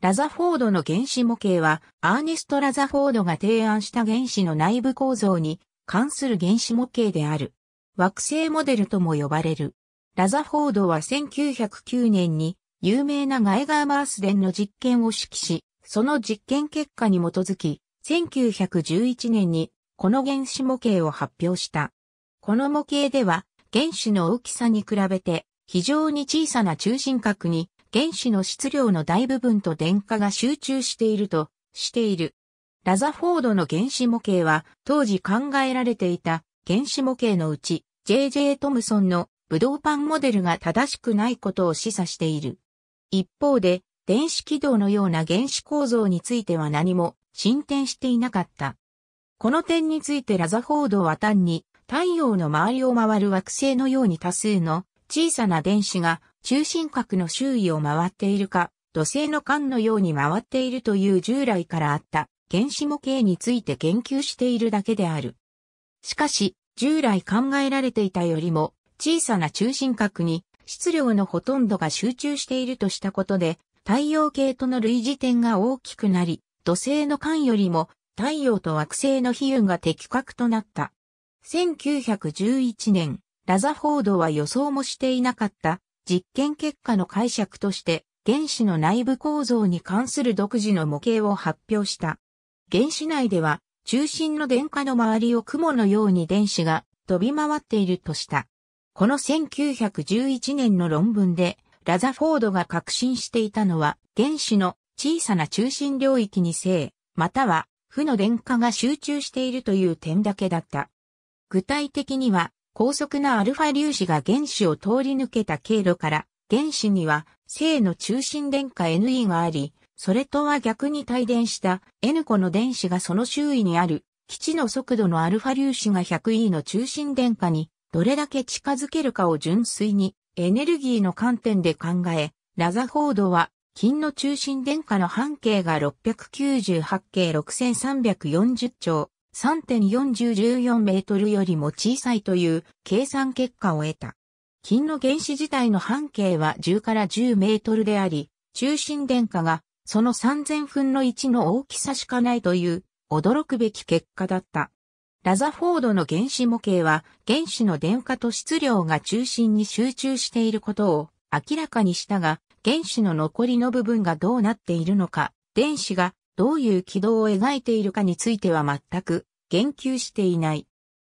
ラザフォードの原子模型は、アーネスト・ラザフォードが提案した原子の内部構造に関する原子模型である。惑星モデルとも呼ばれる。ラザフォードは1909年に有名なガイガー・マースデンの実験を指揮し、その実験結果に基づき、1911年にこの原子模型を発表した。この模型では原子の大きさに比べて非常に小さな中心核に原子の質量の大部分と電荷が集中しているとしている。ラザフォードの原子模型は当時考えられていた原子模型のうち J.J. トムソンのブドウパンモデルが正しくないことを示唆している。一方で電子軌道のような原子構造については何も進展していなかった。この点についてラザフォードは単に太陽の周りを回る惑星のように多数の小さな電子が中心核の周囲を回っているか、土星の間のように回っているという従来からあった原子模型について研究しているだけである。しかし、従来考えられていたよりも小さな中心核に質量のほとんどが集中しているとしたことで、太陽系との類似点が大きくなり、土星の間よりも太陽と惑星の比喩が的確となった。1911年、ラザフォードは予想もしていなかった実験結果の解釈として原子の内部構造に関する独自の模型を発表した。原子内では中心の電荷の周りを雲のように電子が飛び回っているとした。この1911年の論文でラザフォードが確信していたのは原子の小さな中心領域に正、または負の電荷が集中しているという点だけだった。具体的には高速なアルファ粒子が原子を通り抜けた経路から、原子には正の中心電荷 Ne があり、それとは逆に帯電した N 個の電子がその周囲にある基地の速度のアルファ粒子が 100E の中心電荷にどれだけ近づけるかを純粋にエネルギーの観点で考え、ラザフォードは金の中心電荷の半径が 698K6340 兆3.4014メートルよりも小さいという計算結果を得た。金の原子自体の半径は10から10メートルであり、中心電荷がその3000分の1の大きさしかないという驚くべき結果だった。ラザフォードの原子模型は原子の電荷と質量が中心に集中していることを明らかにしたが、原子の残りの部分がどうなっているのか、電子がどういう軌道を描いているかについては全く言及していない。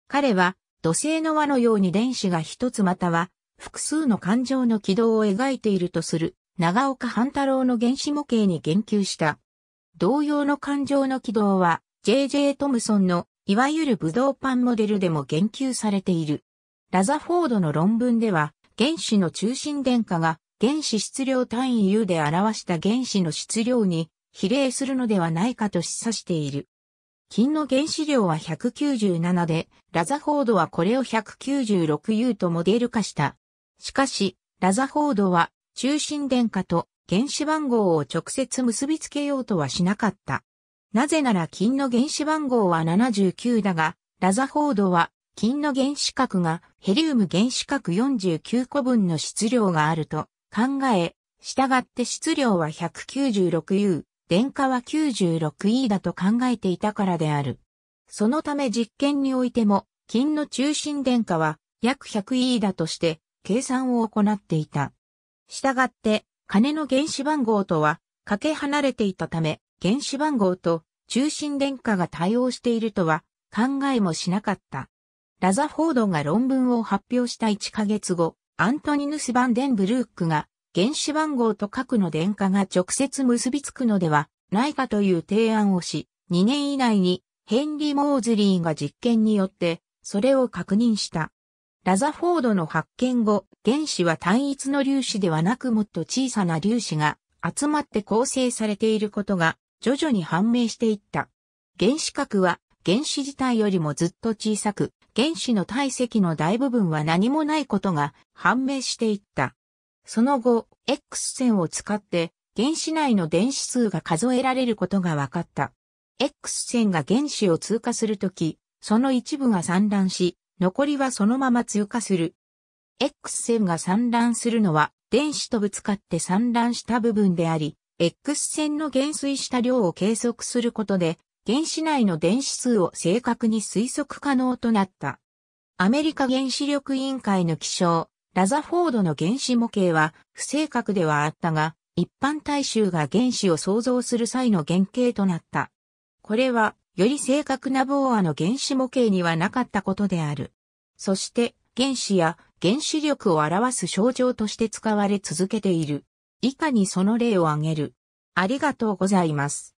彼は土星の輪のように電子が一つまたは複数の感情の軌道を描いているとする長岡半太郎の原子模型に言及した。同様の感情の軌道は J.J. トムソンのいわゆるブドウパンモデルでも言及されている。ラザフォードの論文では原子の中心電荷が原子質量単位 U で表した原子の質量に比例するのではないかと示唆している。金の原子量は197で、ラザフォードはこれを 196U とモデル化した。しかし、ラザフォードは中心電荷と原子番号を直接結びつけようとはしなかった。なぜなら金の原子番号は79だが、ラザフォードは金の原子核がヘリウム原子核49個分の質量があると考え、従って質量は 196U、電荷は 96E だと考えていたからである。そのため実験においても、金の中心電荷は約 100E だとして計算を行っていた。したがって、金の原子番号とはかけ離れていたため、原子番号と中心電荷が対応しているとは考えもしなかった。ラザフォードが論文を発表した1ヶ月後、アントニヌス・バンデンブルークが原子番号と核の電荷が直接結びつくのではないかという提案をし、2年以内にヘンリー・モーズリーが実験によってそれを確認した。ラザフォードの発見後、原子は単一の粒子ではなくもっと小さな粒子が集まって構成されていることが徐々に判明していった。原子核は原子自体よりもずっと小さく、原子の体積の大部分は何もないことが判明していった。その後、X 線を使って原子内の電子数が数えられることが分かった。X 線が原子を通過するとき、その一部が散乱し、残りはそのまま通過する。X 線が散乱するのは、電子とぶつかって散乱した部分であり、X 線の減衰した量を計測することで、原子内の電子数を正確に推測可能となった。アメリカ原子力委員会の気象、ラザフォードの原子模型は不正確ではあったが、一般大衆が原子を創造する際の原型となった。これは、より正確なボーアの原子模型にはなかったことである。そして、原子や原子力を表す症状として使われ続けている。以下にその例を挙げる。ありがとうございます。